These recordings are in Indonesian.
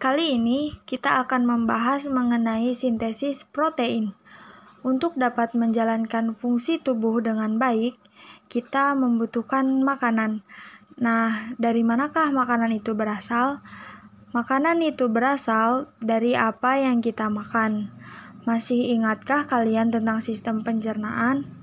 Kali ini kita akan membahas mengenai sintesis protein. Untuk dapat menjalankan fungsi tubuh dengan baik, kita membutuhkan makanan. Nah, dari manakah makanan itu berasal? Makanan itu berasal dari apa yang kita makan. Masih ingatkah kalian tentang sistem pencernaan?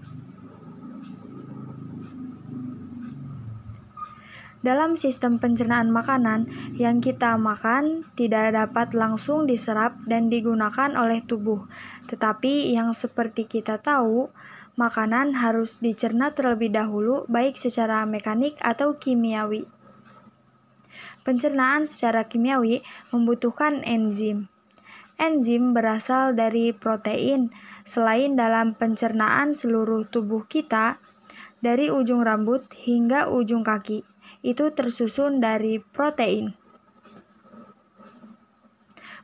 Dalam sistem pencernaan makanan, yang kita makan tidak dapat langsung diserap dan digunakan oleh tubuh. Tetapi yang seperti kita tahu, makanan harus dicerna terlebih dahulu baik secara mekanik atau kimiawi. Pencernaan secara kimiawi membutuhkan enzim. Enzim berasal dari protein. Selain dalam pencernaan seluruh tubuh kita, dari ujung rambut hingga ujung kaki itu tersusun dari protein.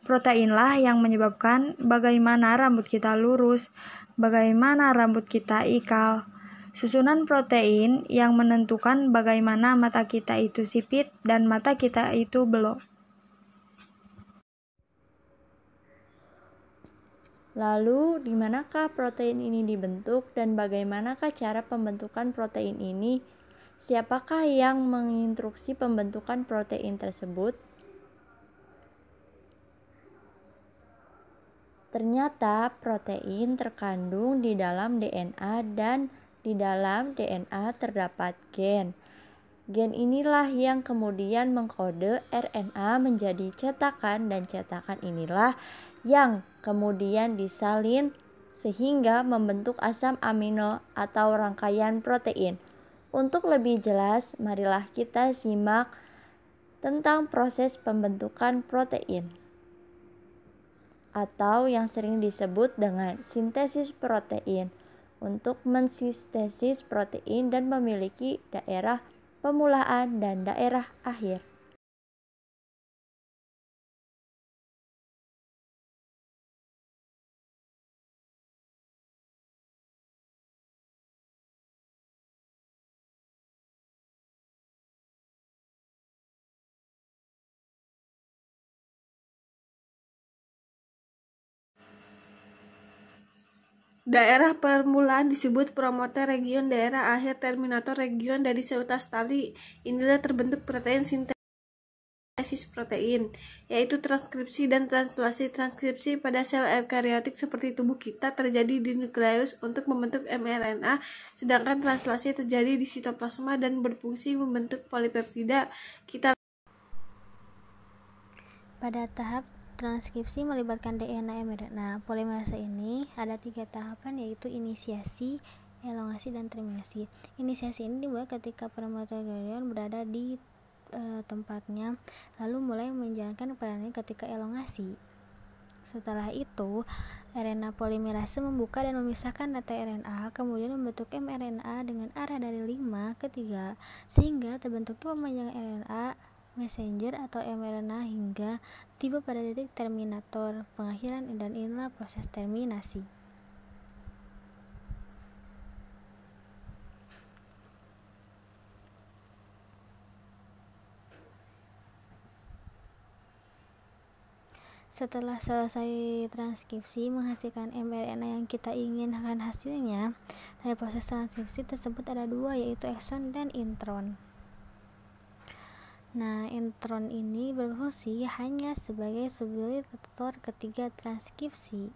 Proteinlah yang menyebabkan bagaimana rambut kita lurus, bagaimana rambut kita ikal. Susunan protein yang menentukan bagaimana mata kita itu sipit dan mata kita itu belok. Lalu, di manakah protein ini dibentuk dan bagaimanakah cara pembentukan protein ini Siapakah yang menginstruksi pembentukan protein tersebut? Ternyata protein terkandung di dalam DNA dan di dalam DNA terdapat gen. Gen inilah yang kemudian mengkode RNA menjadi cetakan dan cetakan inilah yang kemudian disalin sehingga membentuk asam amino atau rangkaian protein. Untuk lebih jelas, marilah kita simak tentang proses pembentukan protein atau yang sering disebut dengan sintesis protein untuk mensintesis protein dan memiliki daerah pemulaan dan daerah akhir. Daerah permulaan disebut promoter region daerah akhir terminator region dari seutas tali. Inilah terbentuk protein sintesis protein, yaitu transkripsi dan translasi. Transkripsi pada sel eukariotik seperti tubuh kita terjadi di nukleus untuk membentuk mRNA, sedangkan translasi terjadi di sitoplasma dan berfungsi membentuk polipeptida. Kita pada tahap transkripsi melibatkan DNA mRNA. polimerase ini ada tiga tahapan yaitu inisiasi, elongasi, dan terminasi. Inisiasi ini dibuat ketika permutagerion berada di e, tempatnya, lalu mulai menjalankan perannya ketika elongasi. Setelah itu, RNA polimerase membuka dan memisahkan data RNA, kemudian membentuk mRNA dengan arah dari 5 ke 3, sehingga terbentuknya pemanjangan RNA messenger atau mRNA hingga tiba pada titik terminator pengakhiran dan inilah proses terminasi. Setelah selesai transkripsi menghasilkan mRNA yang kita inginkan hasilnya, dari proses transkripsi tersebut ada dua yaitu exon dan intron. Nah, intron ini berfungsi hanya sebagai sebilir faktor ketiga transkripsi.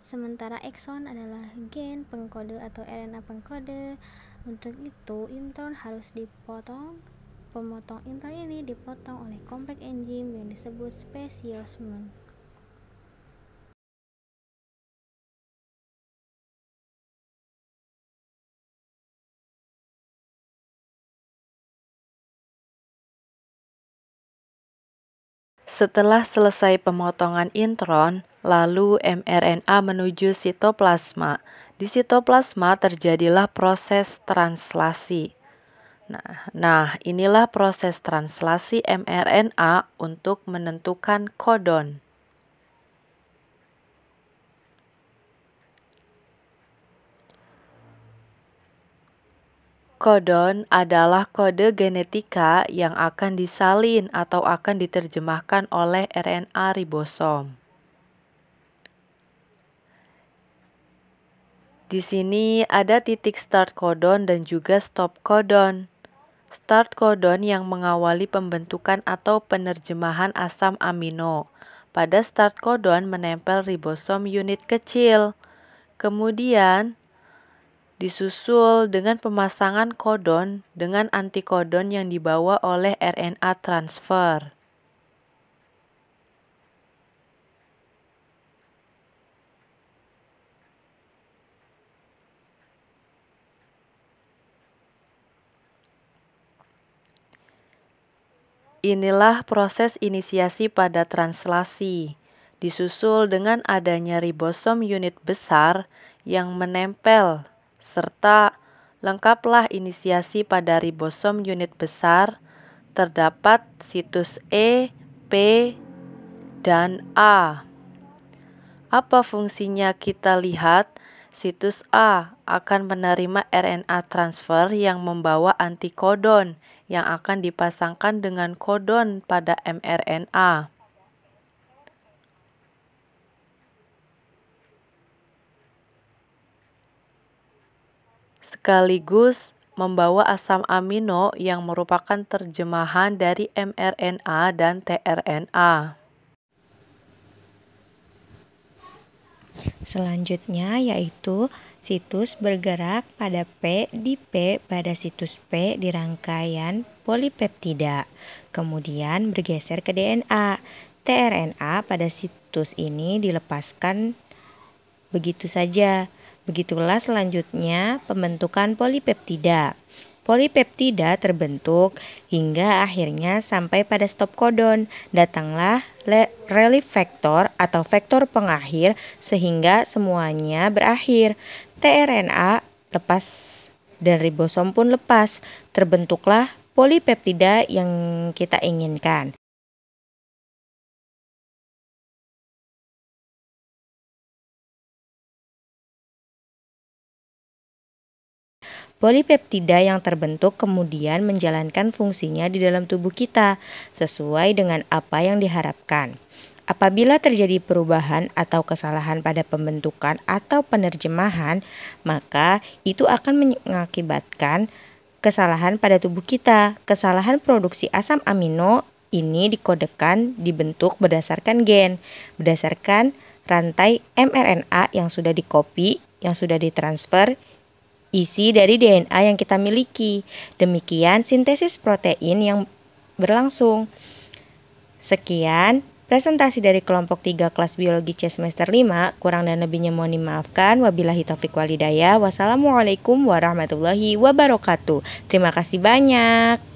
Sementara exon adalah gen pengkode atau RNA pengkode. Untuk itu, intron harus dipotong. Pemotong intron ini dipotong oleh kompleks enzim yang disebut spesiosmen. Setelah selesai pemotongan intron, lalu mRNA menuju sitoplasma. Di sitoplasma terjadilah proses translasi. Nah, nah inilah proses translasi mRNA untuk menentukan kodon. Kodon adalah kode genetika yang akan disalin atau akan diterjemahkan oleh RNA ribosom. Di sini ada titik start kodon dan juga stop kodon. Start kodon yang mengawali pembentukan atau penerjemahan asam amino. Pada start kodon menempel ribosom unit kecil. Kemudian, disusul dengan pemasangan kodon dengan antikodon yang dibawa oleh RNA transfer. Inilah proses inisiasi pada translasi, disusul dengan adanya ribosom unit besar yang menempel serta lengkaplah inisiasi pada ribosom unit besar terdapat situs E, P, dan A. Apa fungsinya kita lihat? Situs A akan menerima RNA transfer yang membawa antikodon yang akan dipasangkan dengan kodon pada mRNA. sekaligus membawa asam amino yang merupakan terjemahan dari mRNA dan tRNA. Selanjutnya yaitu situs bergerak pada P di P pada situs P di rangkaian polipeptida. Kemudian bergeser ke DNA. tRNA pada situs ini dilepaskan begitu saja. Begitulah selanjutnya pembentukan polipeptida. Polipeptida terbentuk hingga akhirnya sampai pada stop kodon. Datanglah relief factor atau vektor pengakhir sehingga semuanya berakhir. tRNA lepas dan ribosom pun lepas. Terbentuklah polipeptida yang kita inginkan. Polipeptida yang terbentuk kemudian menjalankan fungsinya di dalam tubuh kita sesuai dengan apa yang diharapkan. Apabila terjadi perubahan atau kesalahan pada pembentukan atau penerjemahan, maka itu akan mengakibatkan kesalahan pada tubuh kita. Kesalahan produksi asam amino ini dikodekan dibentuk berdasarkan gen, berdasarkan rantai mRNA yang sudah dikopi, yang sudah ditransfer, isi dari DNA yang kita miliki. Demikian sintesis protein yang berlangsung. Sekian presentasi dari kelompok 3 kelas biologi C semester 5. Kurang dan lebihnya mohon dimaafkan. Wabillahi taufik walidaya. Wassalamualaikum warahmatullahi wabarakatuh. Terima kasih banyak.